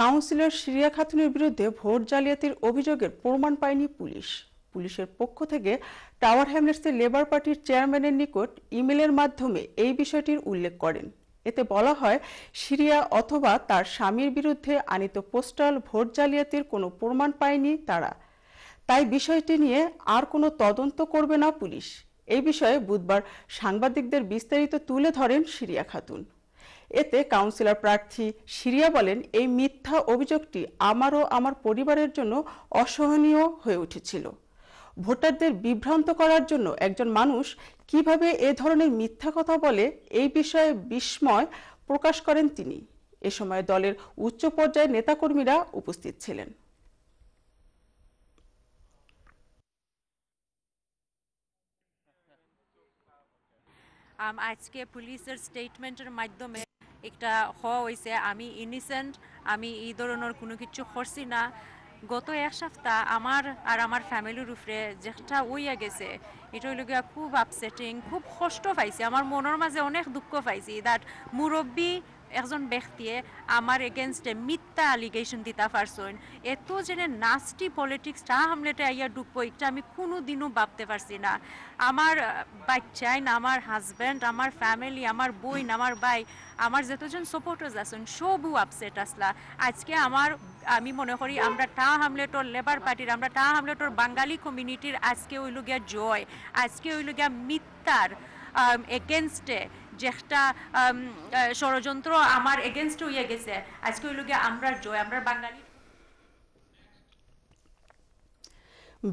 councillor Syria খাতুনের বিরুদ্ধে vote জালিয়াতির অভিযোগের প্রমাণ পায়নি পুলিশ পুলিশের পক্ষ থেকে টাওয়ার হ্যামলেটসের লেবার পার্টির চেয়ারম্যানের নিকট ইমেলের মাধ্যমে এই বিষয়টির উল্লেখ করেন এতে বলা হয় সিরিয়া অথবা তার স্বামীর বিরুদ্ধে আনিত পোস্টাল ভোট জালিয়াতির কোনো প্রমাণ পায়নি তারা তাই বিষয়টি নিয়ে আর কোনো তদন্ত করবে না পুলিশ এই বিষয়ে বুধবার সাংবাদিকদের বিস্তারিত তুলে ধরেন সিরিয়া খাতুন এতে কাউন্সিলর প্রার্থী সিরিয়া বলেন এই মিথ্যা অভিযোগটি আমারও আমার পরিবারের জন্য অসহনীয় হয়ে উঠেছিল ভোটারদের বিভ্রান্ত করার জন্য একজন মানুষ কিভাবে এ ধরনের মিথ্যা কথা বলে এই বিষয়ে বিস্ময় প্রকাশ করেন তিনি এ সময় দলের উচ্চ পর্যায়ের নেতাকর্মীরা উপস্থিত ছিলেন আজকে পুলিশের স্টেটমেন্টের মাধ্যমে একটা হ হয়েছে আমি ইনিসেন্ট আমি এই ধরনের কোনো কিছু করছি না গত এক সপ্তাহ আমার আর আমার ফ্যামিলির উপরে যেটা উইয়া গেছে এটা হইল গিয়া খুব আপসেটিং খুব কষ্ট পাইছি আমার মনের মাঝে অনেক দুঃখ পাইছি দ্যাট মুরব্বী একজন ব্যক্তিয়ে আমার এগেনস্টে মিথ্যা অ্যালিগেশন দিতা পারছেন এত যে নাস্টি পলিটিক্স তা হামলেটে আইয়া ডুববো এটা আমি কোনো দিনও ভাবতে পারছি না আমার বাচ্চাইন আমার হাজব্যান্ড আমার ফ্যামিলি আমার বই আমার ভাই আমার যতজন সপোর্টার্স আছেন সবু আপসেট আসলা আজকে আমার আমি মনে করি আমরা টা হামলেটর লেবার পার্টির আমরা টা হামলেটর বাঙালি কমিউনিটির আজকে ওইলুগিয়া জয় আজকে ওইলুগিয়া মিথ্যার এগেনস্টে যেটা একটা ষড়যন্ত্র আমার এগেনস্ট হইয়া গেছে আজকে ওই লোকে আমরা জয় আমরা বাঙালি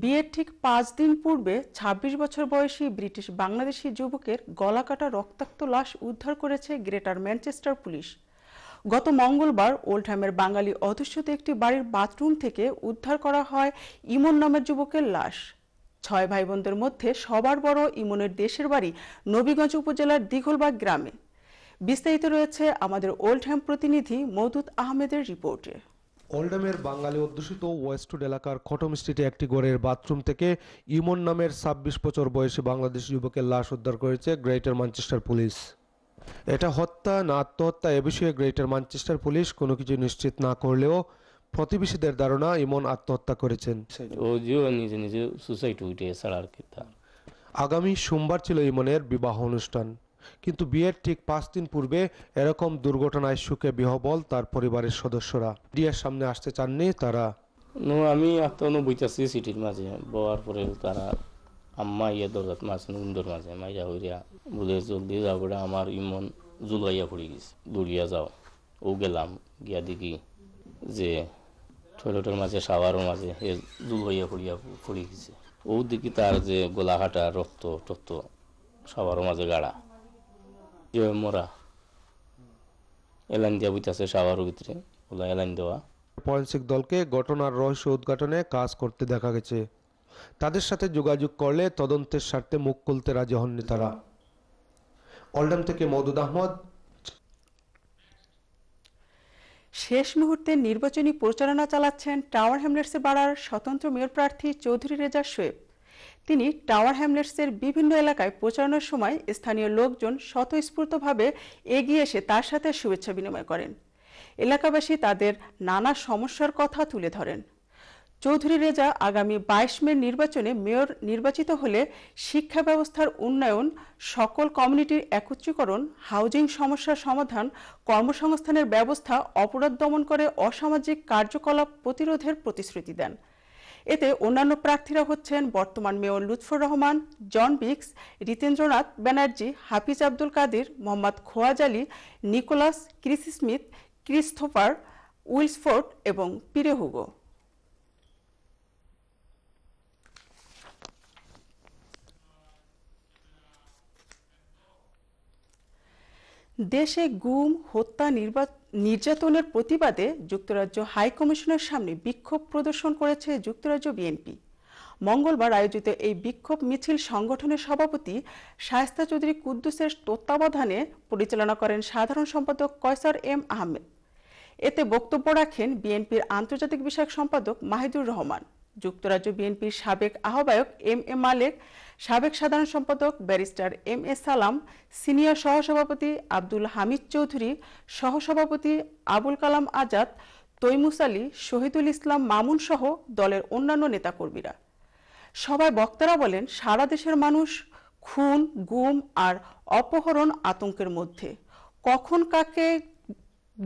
বিয়ের ঠিক পাঁচ দিন পূর্বে ২৬ বছর বয়সী ব্রিটিশ বাংলাদেশি যুবকের গলা কাটা রক্তাক্ত লাশ উদ্ধার করেছে গ্রেটার ম্যানচেস্টার পুলিশ গত মঙ্গলবার ওল্ডহ্যামের বাঙালি অধ্যুষিত একটি বাড়ির বাথরুম থেকে উদ্ধার করা হয় ইমন নামের যুবকের লাশ ছয় ভাই বোনদের মধ্যে সবার বড় ইমনের দেশের বাড়ি নবীগঞ্জ উপজেলার দিঘলবাগ গ্রামে বিস্তারিত রয়েছে আমাদের ওল্ডহ্যাম প্রতিনিধি মৌদুদ আহমেদের রিপোর্টে ওল্ডামের বাঙালি অধ্যুষিত ওয়েস্টউড এলাকার খটম স্ট্রিটে একটি ঘরের বাথরুম থেকে ইমন নামের ছাব্বিশ বছর বয়সী বাংলাদেশ যুবকের লাশ উদ্ধার করেছে গ্রেটার ম্যানচেস্টার পুলিশ এটা হত্যা না আত্মহত্যা এ বিষয়ে গ্রেটার মানচেস্টার পুলিশ কোনো কিছু নিশ্চিত না করলেও প্রতিবেশীদের ধারণা ইমন আত্মহত্যা করেছেন ও নিজে নিজে সুসাইড ছাড়া আর কি আগামী সোমবার ছিল ইমনের বিবাহ অনুষ্ঠান কিন্তু বিয়ের ঠিক পাঁচ দিন পূর্বে এরকম দুর্ঘটনায় সুখে বিহবল তার পরিবারের সদস্যরা ডিয়ার সামনে আসতে চাননি তারা আমি বইতেছি সিটির মাঝে বওয়ার পরে তারা আম্মা ইয়ে দরজাত মাছ নুন্দর মাঝে মাইরা হইয়া বুঝে জলদি যাও বেড়া আমার ইমন জুলাইয়া পড়ে গেছে দৌড়িয়া যাও ও গেলাম গিয়া দেখি যে টয়লেটের মাঝে শাওয়ারের মাঝে এ দুল হইয়া ফুড়িয়া ফুড়িয়ে গেছে ও দিকে তার যে গোলাঘাটা রক্ত টক্ত শাওয়ারের মাঝে গাড়া যে মরা এলান দিয়া বুঝতেছে শাওয়ারের ভিতরে ওলা এলাইন দেওয়া ফরেন্সিক দলকে ঘটনার রহস্য উদ্ঘাটনে কাজ করতে দেখা গেছে তাদের সাথে যোগাযোগ করলে তদন্তের স্বার্থে মুখ খুলতে রাজি হননি তারা অল্ডাম থেকে মদুদ আহমদ শেষ মুহূর্তে নির্বাচনী প্রচারণা চালাচ্ছেন টাওয়ার হ্যামলেটসে বাড়ার স্বতন্ত্র মেয়র প্রার্থী চৌধুরী রেজা শোয়েব তিনি টাওয়ার হ্যামলেটসের বিভিন্ন এলাকায় প্রচারণার সময় স্থানীয় লোকজন স্বতঃস্ফূর্তভাবে এগিয়ে এসে তার সাথে শুভেচ্ছা বিনিময় করেন এলাকাবাসী তাদের নানা সমস্যার কথা তুলে ধরেন চৌধুরী রেজা আগামী বাইশ মে নির্বাচনে মেয়র নির্বাচিত হলে শিক্ষা ব্যবস্থার উন্নয়ন সকল কমিউনিটির একত্রীকরণ হাউজিং সমস্যার সমাধান কর্মসংস্থানের ব্যবস্থা অপরাধ দমন করে অসামাজিক কার্যকলাপ প্রতিরোধের প্রতিশ্রুতি দেন এতে অন্যান্য প্রার্থীরা হচ্ছেন বর্তমান mayor Lutfur Rahman John Biggs Ritendranath Banerjee Hafiz Abdul Kadir Mohammad Khowaj Ali Nicholas Chris Smith Christopher Wilsford এবং পিরেহুগো দেশে গুম হত্যা নির্যাতনের প্রতিবাদে যুক্তরাজ্য হাই কমিশনের সামনে বিক্ষোভ প্রদর্শন করেছে যুক্তরাজ্য বিএনপি মঙ্গলবার আয়োজিত এই বিক্ষোভ মিছিল সংগঠনের সভাপতি শায়স্তা চৌধুরী কুদ্দুসের তত্ত্বাবধানে পরিচালনা করেন সাধারণ সম্পাদক কয়সার এম আহমেদ এতে বক্তব্য রাখেন বিএনপির আন্তর্জাতিক বিষয়ক সম্পাদক মাহিদুর রহমান যুক্তরাজ্য বিএনপির সাবেক আহ্বায়ক এম এ মালেক সাবেক সাধারণ সম্পাদক ব্যারিস্টার এম এ সালাম সিনিয়র সহসভাপতি আব্দুল হামিদ চৌধুরী সহসভাপতি আবুল কালাম আজাদ তৈমুস আলী শহীদুল ইসলাম মামুন সহ দলের অন্যান্য নেতাকর্মীরা সবাই বক্তারা বলেন সারা দেশের মানুষ খুন গুম আর অপহরণ আতঙ্কের মধ্যে কখন কাকে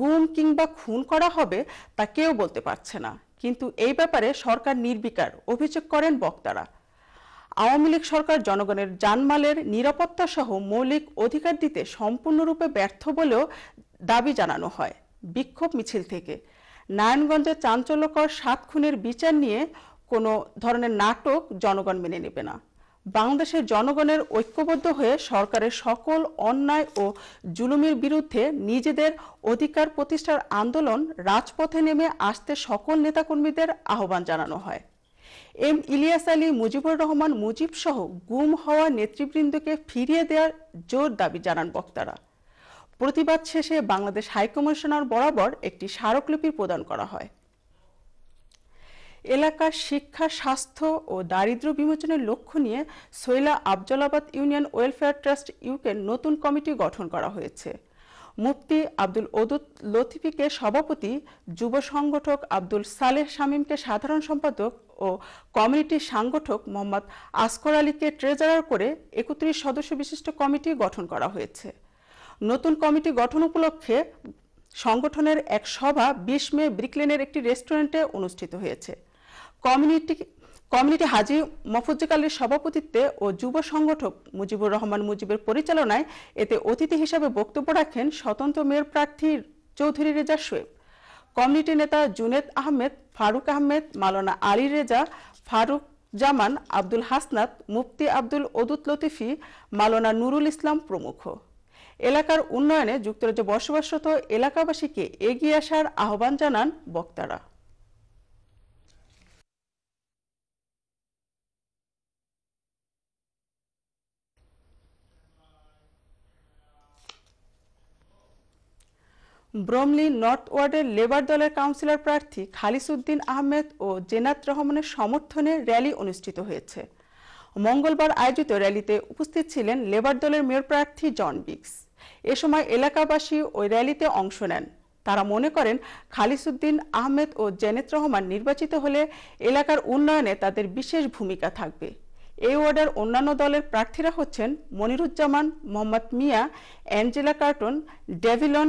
গুম কিংবা খুন করা হবে তা কেউ বলতে পারছে না কিন্তু এই ব্যাপারে সরকার নির্বিকার অভিযোগ করেন বক্তারা আওয়ামী লীগ সরকার জনগণের জানমালের নিরাপত্তা সহ মৌলিক অধিকার দিতে সম্পূর্ণরূপে ব্যর্থ বলেও দাবি জানানো হয় বিক্ষোভ মিছিল থেকে নারায়ণগঞ্জে চাঞ্চল্যকর সাত খুনের বিচার নিয়ে কোনো ধরনের নাটক জনগণ মেনে নেবে না বাংলাদেশের জনগণের ঐক্যবদ্ধ হয়ে সরকারের সকল অন্যায় ও জুলুমের বিরুদ্ধে নিজেদের অধিকার প্রতিষ্ঠার আন্দোলন রাজপথে নেমে আসতে সকল নেতাকর্মীদের আহ্বান জানানো হয় এম ইলিয়াস আলী মুজিবুর রহমান মুজিব সহ গুম হওয়া নেতৃবৃন্দকে ফিরিয়ে দেওয়ার জোর দাবি জানান বক্তারা প্রতিবাদ শেষে বাংলাদেশ হাইকমিশনার বরাবর একটি স্মারকলিপি প্রদান করা হয় এলাকার শিক্ষা স্বাস্থ্য ও দারিদ্র বিমোচনের লক্ষ্য নিয়ে Saila Afjalabad union welfare trust ইউকের নতুন কমিটি গঠন করা হয়েছে মুফতি আব্দুল ওদুত লতিফিকে সভাপতি যুব সংগঠক আব্দুল সালেহ শামীমকে সাধারণ সম্পাদক ও কমিউনিটি সাংগঠক মোহাম্মদ আসকর আলীকে ট্রেজারার করে একত্রিশ সদস্য বিশিষ্ট কমিটি গঠন করা হয়েছে নতুন কমিটি গঠন উপলক্ষে সংগঠনের এক সভা বিশ মে ব্রিকলেনের একটি রেস্টুরেন্টে অনুষ্ঠিত হয়েছে কমিউনিটি কমিউনিটি হাজি মফুজ্জিকালের সভাপতিত্বে ও যুব সংগঠক মুজিবুর রহমান মুজিবের পরিচালনায় এতে অতিথি হিসাবে বক্তব্য রাখেন স্বতন্ত্র মেয়র প্রার্থী চৌধুরী রেজা শোয়েব কমিউনিটি নেতা জুনেদ আহমেদ ফারুক আহমেদ মালানা আলী রেজা ফারুক জামান আব্দুল হাসনাত মুফতি আব্দুল ওদুত লতিফি মালনা নুরুল ইসলাম প্রমুখ এলাকার উন্নয়নে যুক্তরাজ্যে বসবাসরত এলাকাবাসীকে এগিয়ে আসার আহ্বান জানান বক্তারা ব্রমলি নর্থ ওয়ার্ডের লেবার দলের কাউন্সিলর প্রার্থী খালিসুদ্দিন আহমেদ ও জেনাত রহমানের সমর্থনে র্যালি অনুষ্ঠিত হয়েছে মঙ্গলবার আয়োজিত র্যালিতে উপস্থিত ছিলেন লেবার দলের মেয়র প্রার্থী জন বিক্স এ সময় এলাকাবাসী ওই র্যালিতে অংশ নেন তারা মনে করেন খালিসুদ্দিন আহমেদ ও জেনেত রহমান নির্বাচিত হলে এলাকার উন্নয়নে তাদের বিশেষ ভূমিকা থাকবে এ ওয়ার্ডের অন্যান্য দলের প্রার্থীরা হচ্ছেন মনিরুজ্জামান মোহাম্মদ মিয়া অ্যাঞ্জেলা কার্টন ডেভিলন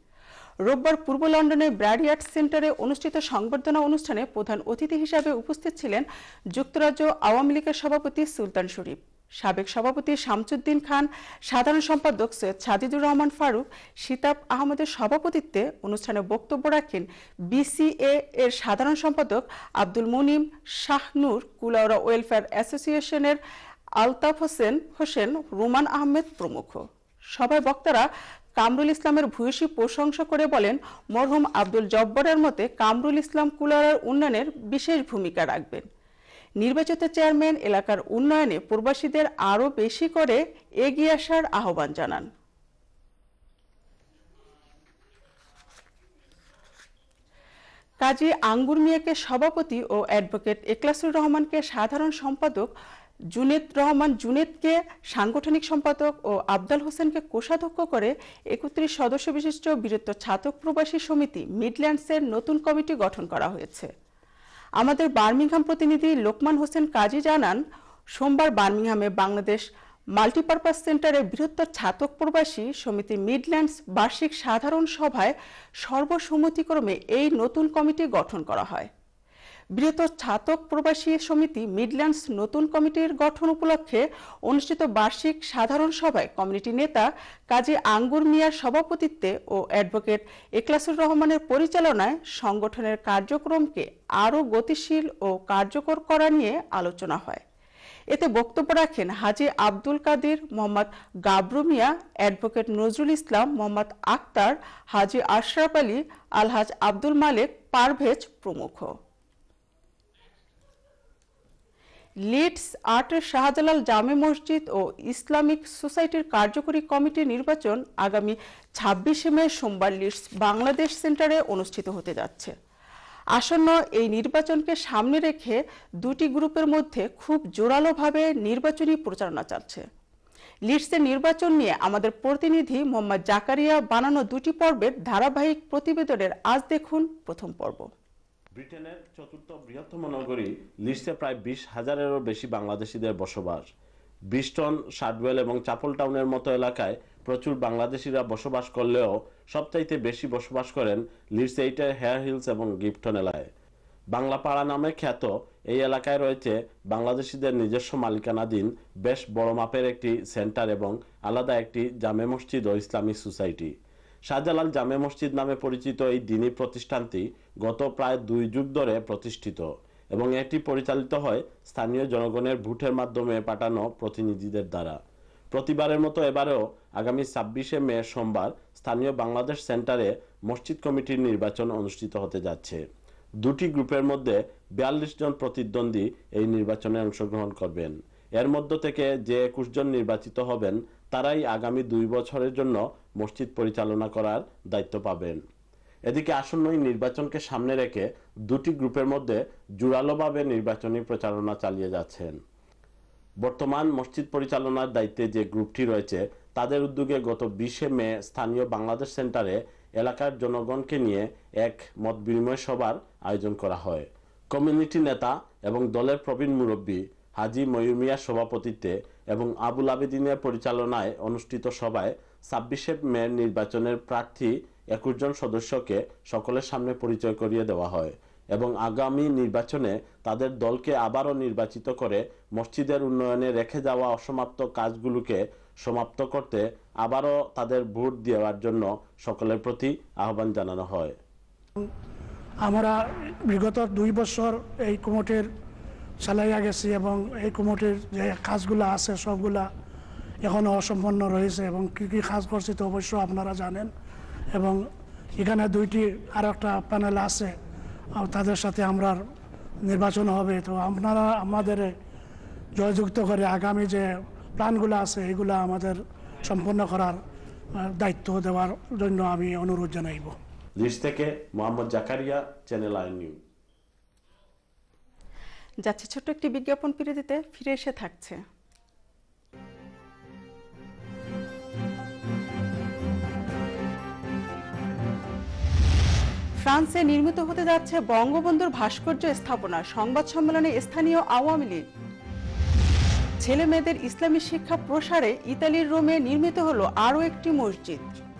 রোববার পূর্ব লন্ডনের ব্র্যাডি সেন্টারে অনুষ্ঠিত সংবর্ধনা অনুষ্ঠানে প্রধান অতিথি হিসাবে উপস্থিত ছিলেন যুক্তরাজ্য আওয়ামী লীগের সভাপতি সুলতান শরীফ সাবেক সভাপতি শামসুদ্দিন খান সাধারণ সম্পাদক সৈয়দ সাজিদুর রহমান ফারুক সিতাব আহমদের সভাপতিত্বে অনুষ্ঠানে বক্তব্য রাখেন বিসিএ এর সাধারণ সম্পাদক আব্দুল মুনিম শাহনুর কুলাউরা ওয়েলফেয়ার অ্যাসোসিয়েশনের আলতাফ হোসেন হোসেন রুমান আহমেদ প্রমুখ সভায় বক্তারা কামরুল ইসলামের ভূয়সী প্রশংসা করে বলেন মরহুম আব্দুল জব্বরের মতে কামরুল ইসলাম কুলারার উন্নয়নের বিশেষ ভূমিকা রাখবেন নির্বাচিত চেয়ারম্যান এলাকার উন্নয়নে প্রবাসীদের আরও বেশি করে এগিয়ে আসার আহ্বান জানান কাজী আঙ্গুর মিয়াকে সভাপতি ও অ্যাডভোকেট এখলাসুর রহমানকে সাধারণ সম্পাদক জুনেদ রহমান জুনেদকে সাংগঠনিক সম্পাদক ও আবদাল হোসেনকে কোষাধ্যক্ষ করে একত্রিশ সদস্য বিশিষ্ট বীরত্ব ছাতক প্রবাসী সমিতি মিডল্যান্ডসের নতুন কমিটি গঠন করা হয়েছে আমাদের বার্মিংহাম প্রতিনিধি লোকমান হোসেন কাজী জানান সোমবার বার্মিংহামে বাংলাদেশ মাল্টিপারপাস সেন্টারে বৃহত্তর ছাতক প্রবাসী সমিতি মিডল্যান্ডস বার্ষিক সাধারণ সভায় সর্বসম্মতিক্রমে এই নতুন কমিটি গঠন করা হয় বৃহৎ ছাতক প্রবাসী সমিতি মিডল্যান্ডস নতুন কমিটির গঠন উপলক্ষে অনুষ্ঠিত বার্ষিক সাধারণ সভায় কমিটি নেতা কাজী আঙ্গুর মিয়ার সভাপতিত্বে ও অ্যাডভোকেট এখলাসুর রহমানের পরিচালনায় সংগঠনের কার্যক্রমকে আরও গতিশীল ও কার্যকর করা নিয়ে আলোচনা হয় এতে বক্তব্য রাখেন হাজি আব্দুল কাদের মোহাম্মদ গাবরু মিয়া অ্যাডভোকেট নজরুল ইসলাম মোহাম্মদ আক্তার হাজি আশরাফ আলী আলহাজ আব্দুল মালেক পারভেজ প্রমুখ লিডস আর্টের শাহজালাল জামে মসজিদ ও ইসলামিক সোসাইটির কার্যকরী কমিটি নির্বাচন আগামী ছাব্বিশে মে সোমবার লিডস বাংলাদেশ সেন্টারে অনুষ্ঠিত হতে যাচ্ছে আসন্ন এই নির্বাচনকে সামনে রেখে দুটি গ্রুপের মধ্যে খুব জোরালোভাবে নির্বাচনী প্রচারণা চলছে লিডসের নির্বাচন নিয়ে আমাদের প্রতিনিধি মোহাম্মদ জাকারিয়া বানানো দুটি পর্বের ধারাবাহিক প্রতিবেদনের আজ দেখুন প্রথম পর্ব ব্রিটেনের চতুর্থ বৃহত্তম নগরী লিস্টে প্রায় বিশ হাজারেরও বেশি বাংলাদেশিদের বসবাস ব্রিস্টন শার্ডওয়েল এবং চাপল টাউনের মতো এলাকায় প্রচুর বাংলাদেশিরা বসবাস করলেও সবচাইতে বেশি বসবাস করেন লিডস এইটের হেয়ার হিলস এবং গিফটন এলাকায় বাংলাপাড়া নামে খ্যাত এই এলাকায় রয়েছে বাংলাদেশিদের নিজস্ব মালিকানাধীন বেশ বড় মাপের একটি সেন্টার এবং আলাদা একটি জামে মসজিদ ও ইসলামিক সোসাইটি শাহজালাল জামে মসজিদ নামে পরিচিত এই দিনই প্রতিষ্ঠানটি গত প্রায় দুই যুগ ধরে প্রতিষ্ঠিত এবং এটি পরিচালিত হয় স্থানীয় জনগণের ভোটের মাধ্যমে পাঠানো প্রতিনিধিদের দ্বারা প্রতিবারের মতো এবারেও আগামী ছাব্বিশে মে সোমবার স্থানীয় বাংলাদেশ সেন্টারে মসজিদ কমিটির নির্বাচন অনুষ্ঠিত হতে যাচ্ছে দুটি গ্রুপের মধ্যে বিয়াল্লিশ জন প্রতিদ্বন্দ্বী এই নির্বাচনে অংশগ্রহণ করবেন এর মধ্য থেকে যে একুশ জন নির্বাচিত হবেন তারাই আগামী দুই বছরের জন্য মসজিদ পরিচালনা করার দায়িত্ব পাবেন এদিকে আসন্ন নির্বাচনকে সামনে রেখে দুটি গ্রুপের মধ্যে জোরালোভাবে নির্বাচনী প্রচারণা চালিয়ে যাচ্ছেন বর্তমান মসজিদ পরিচালনার দায়িত্বে যে গ্রুপটি রয়েছে তাদের উদ্যোগে গত বিশে মে স্থানীয় বাংলাদেশ সেন্টারে এলাকার জনগণকে নিয়ে এক মত বিনিময় সভার আয়োজন করা হয় কমিউনিটি নেতা এবং দলের প্রবীণ মুরব্বী হাজি ময়ুমিয়ার সভাপতিত্বে এবং আবুল আবেদিনের পরিচালনায় অনুষ্ঠিত সভায় ছাব্বিশে মে নির্বাচনের প্রার্থী একুশ জন সদস্যকে সকলের সামনে পরিচয় করিয়ে দেওয়া হয় এবং আগামী নির্বাচনে তাদের দলকে আবারও নির্বাচিত করে মসজিদের উন্নয়নে রেখে যাওয়া অসমাপ্ত কাজগুলোকে সমাপ্ত করতে আবারও তাদের ভোট দেওয়ার জন্য সকলের প্রতি আহ্বান জানানো হয় আমরা বিগত দুই বছর এই কুমোটের চালাইয়া গেছি এবং এই কুমোটের যে কাজগুলো আছে সবগুলা এখনও অসম্পন্ন রয়েছে এবং কি কি কাজ করছি তো অবশ্য আপনারা জানেন এবং এখানে দুইটি আর একটা প্যানেল আছে তাদের সাথে আমরা নির্বাচন হবে তো আপনারা আমাদের জয়যুক্ত করে আগামী যে প্ল্যানগুলো আছে এগুলো আমাদের সম্পন্ন করার দায়িত্ব দেওয়ার জন্য আমি অনুরোধ জানাইব দেশ থেকে Mohammad Zakaria channel I news যাচ্ছে ছোট্ট একটি বিজ্ঞাপন ফিরে দিতে ফিরে এসে থাকছে ফ্রান্সে নির্মিত হতে যাচ্ছে বঙ্গবন্ধুর ভাস্কর্য স্থাপনা সংবাদ সম্মেলনে স্থানীয় আওয়ামী লীগ ছেলে মেয়েদের ইসলামী শিক্ষা প্রসারে ইতালির রোমে নির্মিত হলো আরও একটি মসজিদ